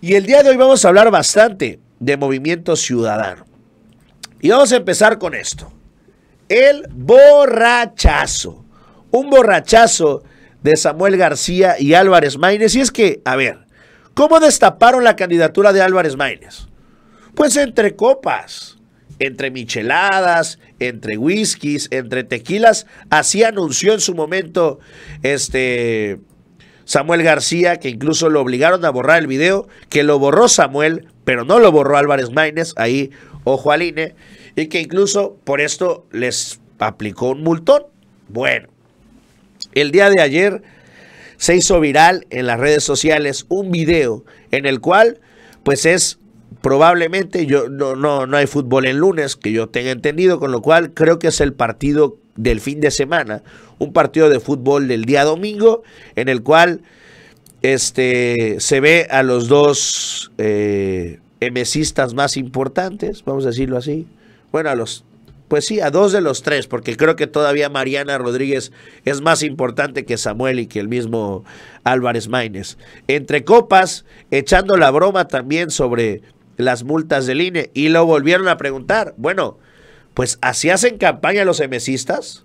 Y el día de hoy vamos a hablar bastante de movimiento ciudadano. Y vamos a empezar con esto. El borrachazo. Un borrachazo de Samuel García y Álvarez Maínez. Y es que, a ver, ¿cómo destaparon la candidatura de Álvarez Maínez? Pues entre copas, entre micheladas, entre whiskies, entre tequilas. Así anunció en su momento este Samuel García, que incluso lo obligaron a borrar el video, que lo borró Samuel, pero no lo borró Álvarez Maínez, ahí ojo al INE, y que incluso por esto les aplicó un multón. Bueno, el día de ayer se hizo viral en las redes sociales un video en el cual, pues es probablemente, yo no, no, no hay fútbol en lunes, que yo tenga entendido, con lo cual creo que es el partido del fin de semana, un partido de fútbol del día domingo en el cual este, se ve a los dos eh, más importantes, vamos a decirlo así. Bueno, a los, pues sí, a dos de los tres, porque creo que todavía Mariana Rodríguez es más importante que Samuel y que el mismo Álvarez Maínez. Entre copas, echando la broma también sobre las multas del INE y lo volvieron a preguntar. Bueno, pues así hacen campaña los emesistas,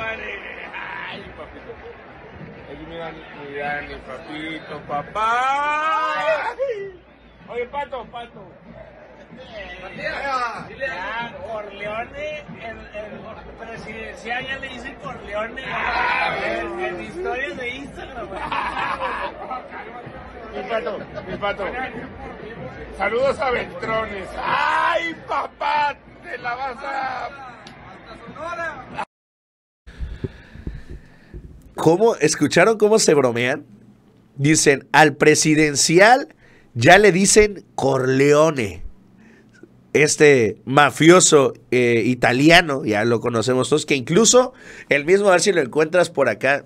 Ay, papito. Aquí miran, miran, mi papito, papá. Oye, pato, pato. dile a Corleone, el, el presidencial ya le dice Corleone en, en historias de Instagram. mi pato, mi pato. Saludos a Beltrones. ¡Ay, papá! ¡Te la vas ¡Hasta Sonora! ¿Escucharon cómo se bromean? Dicen, al presidencial ya le dicen Corleone. Este mafioso eh, italiano, ya lo conocemos todos, que incluso el mismo, a ver si lo encuentras por acá,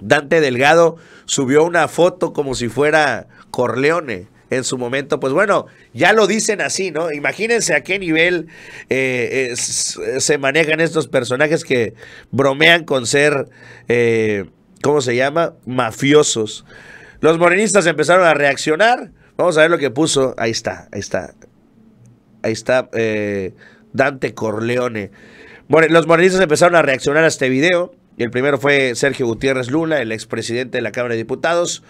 Dante Delgado subió una foto como si fuera Corleone en su momento, pues bueno, ya lo dicen así, ¿no? Imagínense a qué nivel eh, eh, se manejan estos personajes que bromean con ser, eh, ¿cómo se llama? Mafiosos. Los morenistas empezaron a reaccionar. Vamos a ver lo que puso. Ahí está, ahí está. Ahí está Dante Corleone. Bueno, los morenistas empezaron a reaccionar a este video. El primero fue Sergio Gutiérrez Lula, el expresidente de la Cámara de Diputados.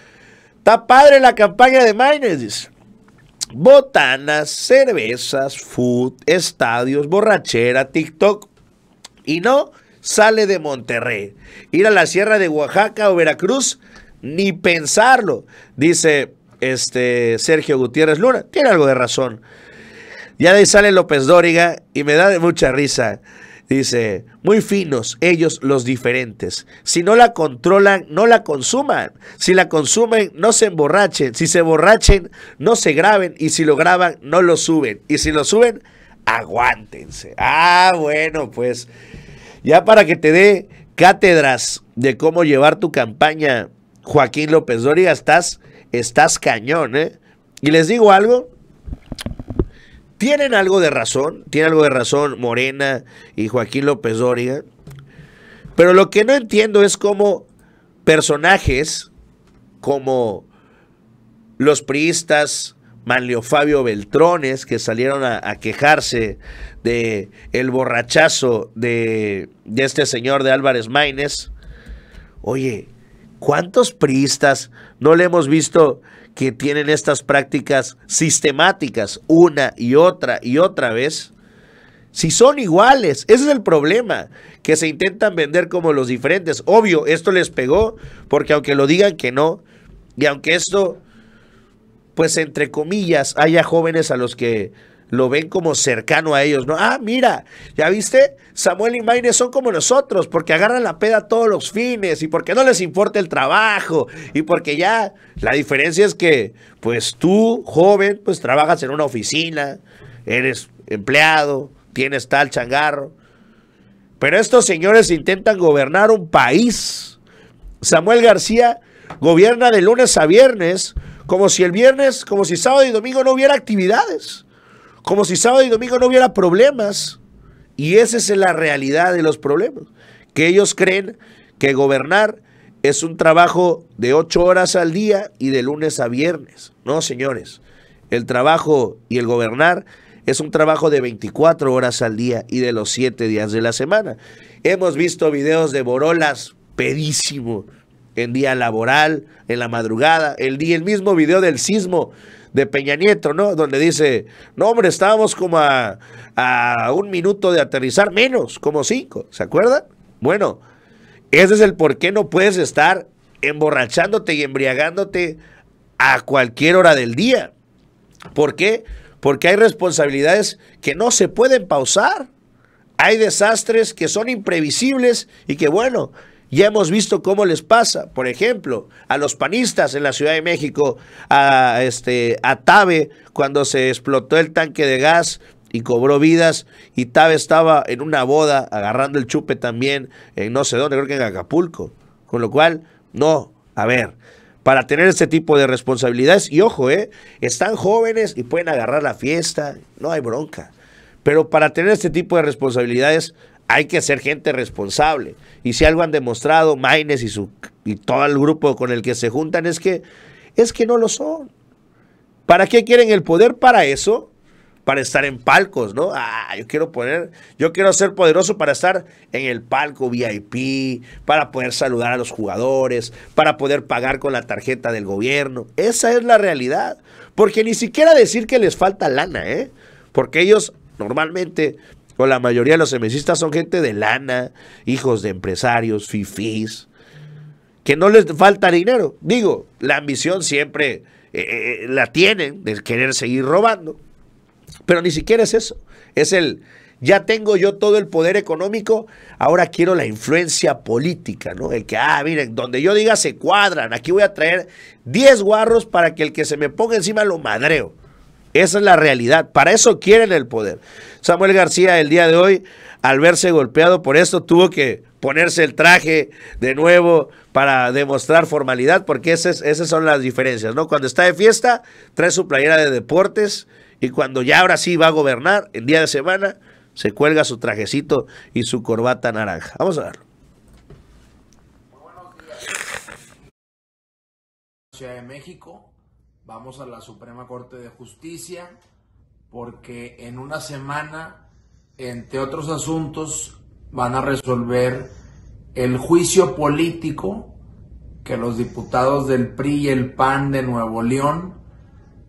Está padre la campaña de Maines, dice. Botanas, cervezas, food, estadios, borrachera, TikTok. Y no sale de Monterrey. Ir a la sierra de Oaxaca o Veracruz, ni pensarlo, dice este Sergio Gutiérrez Luna. Tiene algo de razón. Ya de ahí sale López Dóriga y me da de mucha risa. Dice, muy finos ellos los diferentes. Si no la controlan, no la consuman. Si la consumen, no se emborrachen. Si se borrachen, no se graben. Y si lo graban, no lo suben. Y si lo suben, aguántense. Ah, bueno, pues ya para que te dé cátedras de cómo llevar tu campaña, Joaquín López Doria, estás, estás cañón, ¿eh? Y les digo algo, tienen algo de razón, tiene algo de razón Morena y Joaquín López Doria, Pero lo que no entiendo es cómo personajes como los priistas Manlio Fabio Beltrones, que salieron a, quejarse de el borrachazo de, de este señor de Álvarez Maínez. Oye, ¿Cuántos priistas no le hemos visto que tienen estas prácticas sistemáticas una y otra y otra vez? Si son iguales, ese es el problema, que se intentan vender como los diferentes. Obvio, esto les pegó, porque aunque lo digan que no, y aunque esto, pues entre comillas, haya jóvenes a los que lo ven como cercano a ellos, ¿no? Ah, mira, ya viste, Samuel y Maine son como nosotros, porque agarran la peda todos los fines y porque no les importa el trabajo y porque ya la diferencia es que, pues tú, joven, pues trabajas en una oficina, eres empleado, tienes tal changarro. Pero estos señores intentan gobernar un país. Samuel García gobierna de lunes a viernes, como si el viernes, como si sábado y domingo no hubiera actividades. Como si sábado y domingo no hubiera problemas. Y esa es la realidad de los problemas. Que ellos creen que gobernar es un trabajo de ocho horas al día y de lunes a viernes. No, señores. El trabajo y el gobernar es un trabajo de 24 horas al día y de los siete días de la semana. Hemos visto videos de Borolas pedísimo en día laboral, en la madrugada, el, el mismo video del sismo de Peña Nieto, ¿no? Donde dice, no, hombre, estábamos como a, un minuto de aterrizar, menos, como cinco, ¿se acuerda? Bueno, ese es el por qué no puedes estar emborrachándote y embriagándote a cualquier hora del día. ¿Por qué? Porque hay responsabilidades que no se pueden pausar. Hay desastres que son imprevisibles y que, bueno, ya hemos visto cómo les pasa, por ejemplo, a los panistas en la Ciudad de México, a, este, a Tabe, cuando se explotó el tanque de gas y cobró vidas, y Tabe estaba en una boda agarrando el chupe también, en no sé dónde, creo que en Acapulco. Con lo cual, no, a ver, para tener este tipo de responsabilidades, y ojo, eh, están jóvenes y pueden agarrar la fiesta, no hay bronca. Pero para tener este tipo de responsabilidades hay que ser gente responsable. Y si algo han demostrado Maines y, su, y todo el grupo con el que se juntan es que, es que no lo son. ¿Para qué quieren el poder? Para eso, para estar en palcos, ¿no? Ah, yo quiero poner, yo quiero ser poderoso para estar en el palco VIP, para poder saludar a los jugadores, para poder pagar con la tarjeta del gobierno. Esa es la realidad. Porque ni siquiera decir que les falta lana, ¿eh? Porque ellos normalmente o la mayoría de los semecistas son gente de lana, hijos de empresarios, fifís, que no les falta dinero. Digo, la ambición siempre eh, eh, la tienen de querer seguir robando. Pero ni siquiera es eso. Es el, ya tengo yo todo el poder económico, ahora quiero la influencia política, ¿no? El que, ah, miren, donde yo diga se cuadran, aquí voy a traer 10 guarros para que el que se me ponga encima lo madreo. Esa es la realidad. Para eso quieren el poder. Samuel García el día de hoy, al verse golpeado por esto, tuvo que ponerse el traje de nuevo para demostrar formalidad, porque esas, esas son las diferencias, ¿no? Cuando está de fiesta, trae su playera de deportes y cuando ya ahora sí va a gobernar, el día de semana, se cuelga su trajecito y su corbata naranja. Vamos a verlo. Ciudad de México, vamos a la Suprema Corte de Justicia, porque en una semana, entre otros asuntos, van a resolver el juicio político que los diputados del PRI y el PAN de Nuevo León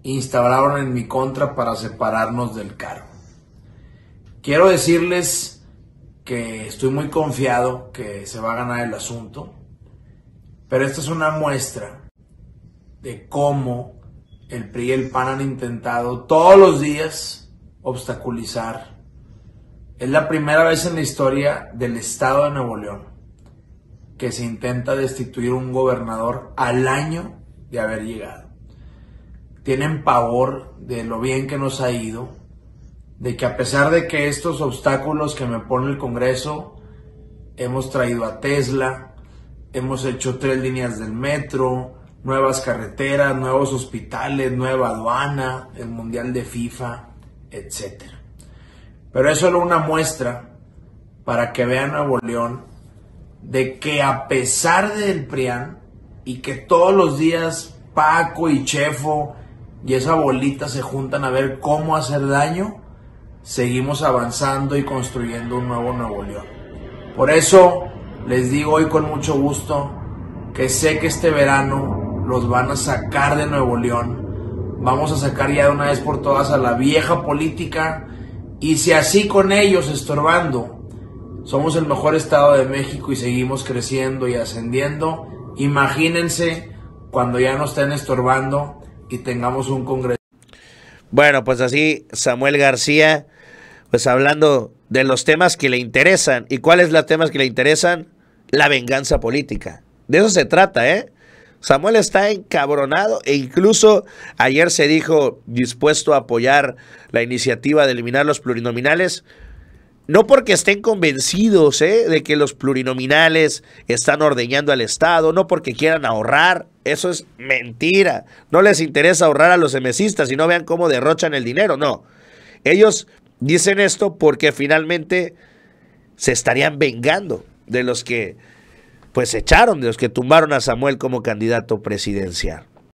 instauraron en mi contra para separarnos del cargo. Quiero decirles que estoy muy confiado que se va a ganar el asunto, pero esta es una muestra de cómo el PRI y el PAN han intentado todos los días obstaculizar. Es la primera vez en la historia del Estado de Nuevo León que se intenta destituir un gobernador al año de haber llegado. Tienen pavor de lo bien que nos ha ido, de que a pesar de que estos obstáculos que me pone el Congreso, hemos traído a Tesla, hemos hecho tres líneas del metro, nuevas carreteras, nuevos hospitales, nueva aduana, el Mundial de FIFA, etc. Pero es solo una muestra para que vean Nuevo León de que a pesar del PRIAN y que todos los días Paco y Chefo y esa bolita se juntan a ver cómo hacer daño, seguimos avanzando y construyendo un nuevo Nuevo León. Por eso les digo hoy con mucho gusto que sé que este verano los van a sacar de Nuevo León. Vamos a sacar ya de una vez por todas a la vieja política. Y si así con ellos estorbando, somos el mejor estado de México y seguimos creciendo y ascendiendo, imagínense cuando ya no estén estorbando y tengamos un congreso. Bueno, pues así Samuel García, pues hablando de los temas que le interesan. ¿Y cuáles son los temas que le interesan? La venganza política. De eso se trata, ¿eh? Samuel está encabronado e incluso ayer se dijo dispuesto a apoyar la iniciativa de eliminar los plurinominales, no porque estén convencidos ¿eh? de que los plurinominales están ordeñando al Estado, no porque quieran ahorrar, eso es mentira. No les interesa ahorrar a los emesistas y no vean cómo derrochan el dinero, no. Ellos dicen esto porque finalmente se estarían vengando de los que pues echaron de los que tumbaron a Samuel como candidato presidencial.